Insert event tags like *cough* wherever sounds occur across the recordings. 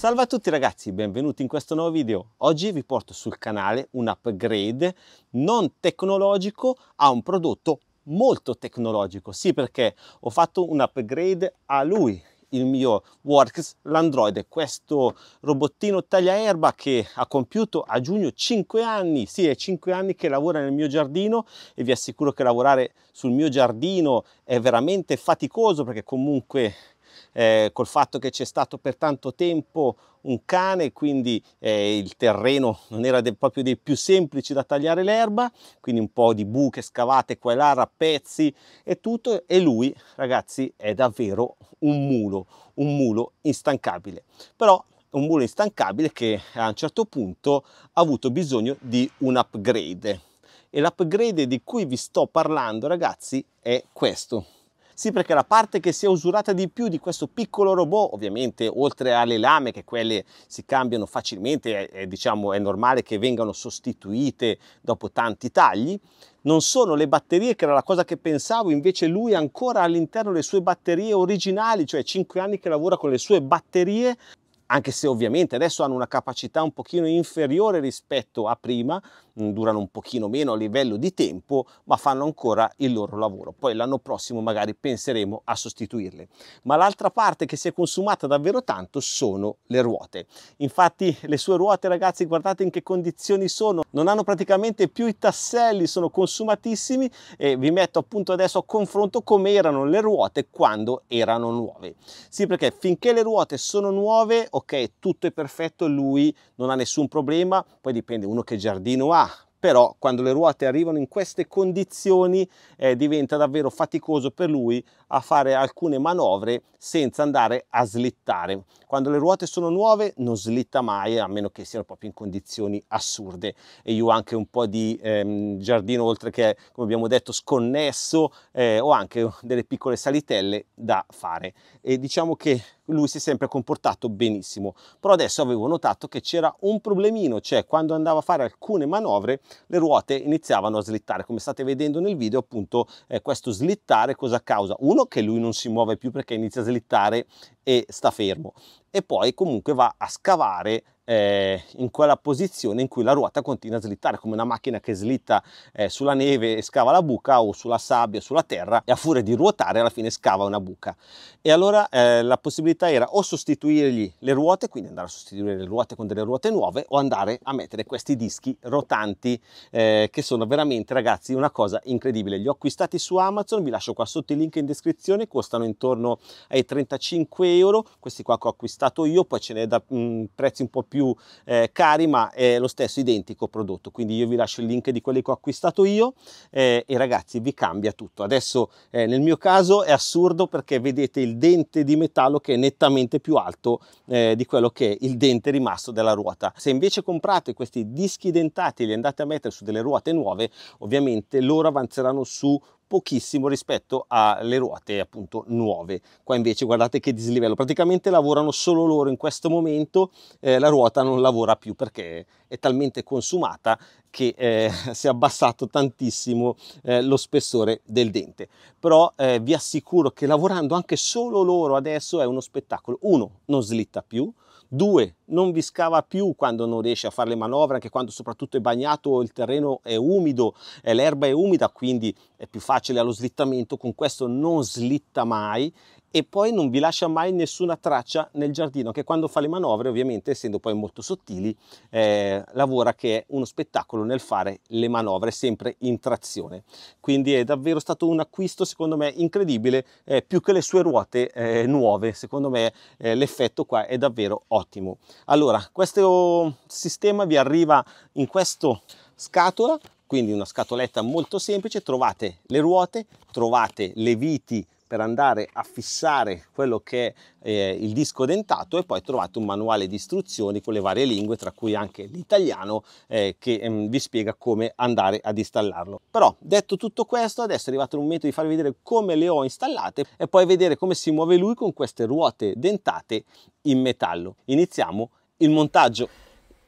Salve a tutti ragazzi, benvenuti in questo nuovo video. Oggi vi porto sul canale un upgrade non tecnologico a un prodotto molto tecnologico. Sì, perché ho fatto un upgrade a lui, il mio Works l'Android, questo robottino taglia erba che ha compiuto a giugno 5 anni, sì è 5 anni che lavora nel mio giardino e vi assicuro che lavorare sul mio giardino è veramente faticoso perché comunque eh, col fatto che c'è stato per tanto tempo un cane, quindi eh, il terreno non era de proprio dei più semplici da tagliare l'erba, quindi un po' di buche scavate qua e là, rappezzi e tutto, e lui, ragazzi, è davvero un mulo, un mulo instancabile. Però un mulo instancabile che a un certo punto ha avuto bisogno di un upgrade. E l'upgrade di cui vi sto parlando, ragazzi, è questo. Sì, perché la parte che si è usurata di più di questo piccolo robot, ovviamente oltre alle lame, che quelle si cambiano facilmente, è, è, diciamo, è normale che vengano sostituite dopo tanti tagli, non sono le batterie, che era la cosa che pensavo, invece lui ancora all'interno delle sue batterie originali, cioè 5 anni che lavora con le sue batterie, anche se ovviamente adesso hanno una capacità un pochino inferiore rispetto a prima, mm, durano un pochino meno a livello di tempo, ma fanno ancora il loro lavoro. Poi l'anno prossimo magari penseremo a sostituirle. Ma l'altra parte che si è consumata davvero tanto sono le ruote. Infatti le sue ruote ragazzi guardate in che condizioni sono, non hanno praticamente più i tasselli, sono consumatissimi e vi metto appunto adesso a confronto come erano le ruote quando erano nuove. Sì perché finché le ruote sono nuove ok, tutto è perfetto, lui non ha nessun problema, poi dipende uno che giardino ha, però quando le ruote arrivano in queste condizioni eh, diventa davvero faticoso per lui a fare alcune manovre senza andare a slittare. Quando le ruote sono nuove non slitta mai a meno che siano proprio in condizioni assurde e io ho anche un po' di ehm, giardino oltre che come abbiamo detto sconnesso eh, ho anche delle piccole salitelle da fare e diciamo che lui si è sempre comportato benissimo, però adesso avevo notato che c'era un problemino, cioè quando andava a fare alcune manovre le ruote iniziavano a slittare, come state vedendo nel video appunto eh, questo slittare cosa causa? Uno che lui non si muove più perché inizia a slittare e sta fermo e poi comunque va a scavare eh, in quella posizione in cui la ruota continua a slittare come una macchina che slitta eh, sulla neve e scava la buca o sulla sabbia sulla terra e a furia di ruotare alla fine scava una buca e allora eh, la possibilità era o sostituirgli le ruote quindi andare a sostituire le ruote con delle ruote nuove o andare a mettere questi dischi rotanti eh, che sono veramente ragazzi una cosa incredibile li ho acquistati su Amazon vi lascio qua sotto il link in descrizione costano intorno ai 35 euro euro, questi qua che ho acquistato io, poi ce n'è da mh, mm, prezzi un po' più eh, cari, ma è lo stesso identico prodotto, quindi io vi lascio il link di quelli che ho acquistato io eh, e ragazzi vi cambia tutto. Adesso eh, nel mio caso è assurdo perché vedete il dente di metallo che è nettamente più alto eh, di quello che è il dente rimasto della ruota. Se invece comprate questi dischi dentati e li andate a mettere su delle ruote nuove, ovviamente loro avanzeranno su pochissimo rispetto alle ruote appunto nuove. Qua invece guardate che dislivello, praticamente lavorano solo loro in questo momento, eh, la ruota non lavora più perché è talmente consumata che eh, *laughs* si è abbassato tantissimo eh, lo spessore del dente. Però eh, vi assicuro che lavorando anche solo loro adesso è uno spettacolo. Uno, non slitta più, 2. non vi scava più quando non riesce a fare le manovre, anche quando soprattutto è bagnato, il terreno è umido, eh, l'erba è umida, quindi è più facile allo slittamento, con questo non slitta mai e poi non vi lascia mai nessuna traccia nel giardino, che quando fa le manovre ovviamente essendo poi molto sottili eh, lavora che è uno spettacolo nel fare le manovre sempre in trazione. Quindi è davvero stato un acquisto secondo me incredibile, eh, più che le sue ruote eh, nuove, secondo me eh, l'effetto qua è davvero ottimo. Allora questo sistema vi arriva in questo scatola quindi una scatoletta molto semplice, trovate le ruote, trovate le viti per andare a fissare quello che è eh, il disco dentato e poi trovate un manuale di istruzioni con le varie lingue tra cui anche l'italiano eh, che ehm, vi spiega come andare ad installarlo. Però detto tutto questo adesso è arrivato il momento di farvi vedere come le ho installate e poi vedere come si muove lui con queste ruote dentate in metallo. Iniziamo il montaggio.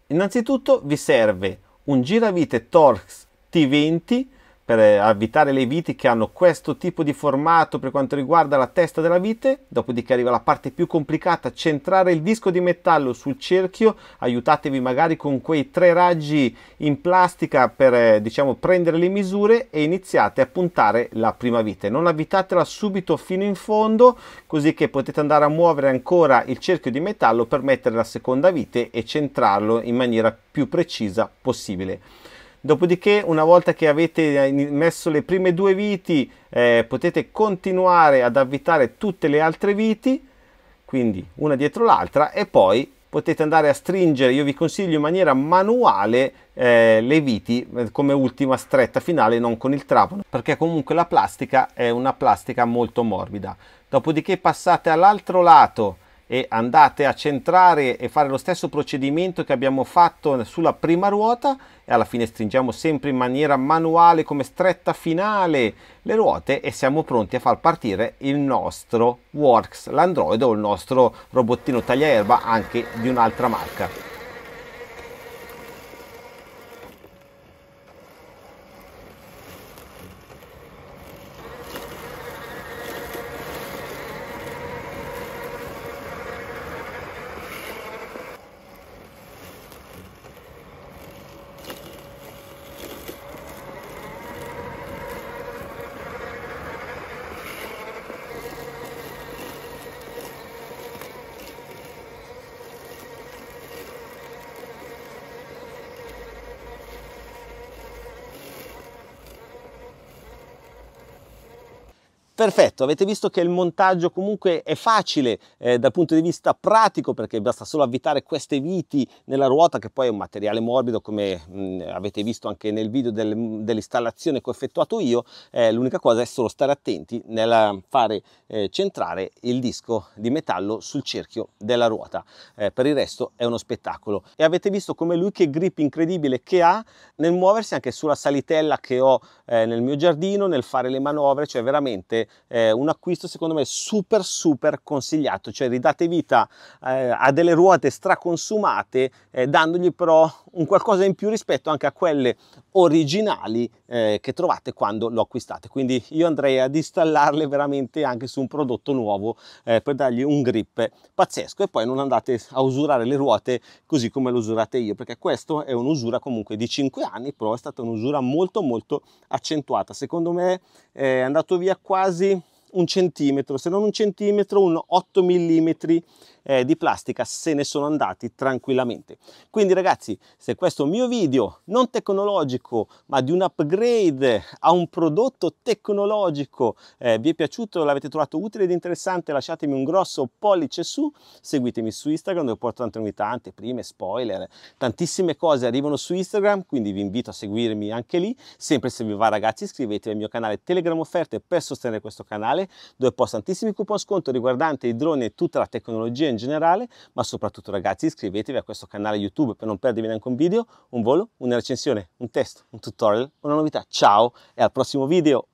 Innanzitutto vi serve un giravite Torx T20 per eh, avvitare le viti che hanno questo tipo di formato per quanto riguarda la testa della vite, dopodiché arriva la parte più complicata, centrare il disco di metallo sul cerchio, aiutatevi magari con quei tre raggi in plastica per eh, diciamo prendere le misure e iniziate a puntare la prima vite, non avvitatela subito fino in fondo così che potete andare a muovere ancora il cerchio di metallo per mettere la seconda vite e centrarlo in maniera più precisa possibile. Dopodiché, una volta che avete messo le prime due viti, eh, potete continuare ad avvitare tutte le altre viti, quindi una dietro l'altra, e poi potete andare a stringere, io vi consiglio in maniera manuale eh, le viti eh, come ultima stretta finale, non con il trapano, perché comunque la plastica è una plastica molto morbida. Dopodiché passate all'altro lato e andate a centrare e fare lo stesso procedimento che abbiamo fatto sulla prima ruota e alla fine stringiamo sempre in maniera manuale come stretta finale le ruote e siamo pronti a far partire il nostro Works, l'Android o il nostro robottino tagliaerba anche di un'altra marca. Perfetto, avete visto che il montaggio comunque è facile eh, dal punto di vista pratico perché basta solo avvitare queste viti nella ruota che poi è un materiale morbido come mh, mm, avete visto anche nel video del, dell'installazione che ho effettuato io, eh, l'unica cosa è solo stare attenti nel fare eh, centrare il disco di metallo sul cerchio della ruota, eh, per il resto è uno spettacolo e avete visto come lui che grip incredibile che ha nel muoversi anche sulla salitella che ho eh, nel mio giardino, nel fare le manovre, cioè veramente eh, un acquisto secondo me super super consigliato, cioè ridate vita eh, a delle ruote straconsumate eh, dandogli però un qualcosa in più rispetto anche a quelle originali eh, che trovate quando lo acquistate. Quindi io andrei ad installarle veramente anche su un prodotto nuovo eh, per dargli un grip pazzesco e poi non andate a usurare le ruote così come lo usurate io, perché questo è un'usura comunque di 5 anni, però è stata un'usura molto molto accentuata. Secondo me eh, è andato via quasi Benghazi un centimetro, se non un centimetro, un 8 mm eh, di plastica se ne sono andati tranquillamente. Quindi ragazzi, se questo mio video non tecnologico, ma di un upgrade a un prodotto tecnologico eh, vi è piaciuto, l'avete trovato utile ed interessante, lasciatemi un grosso pollice su, seguitemi su Instagram dove porto tante novità, anteprime, spoiler, tantissime cose arrivano su Instagram, quindi vi invito a seguirmi anche lì. Sempre se vi va ragazzi iscrivetevi al mio canale Telegram Offerte per sostenere questo canale particolare dove posto tantissimi coupon sconto riguardanti i droni e tutta la tecnologia in generale, ma soprattutto ragazzi iscrivetevi a questo canale YouTube per non perdervi neanche un video, un volo, una recensione, un test, un tutorial, una novità. Ciao e al prossimo video!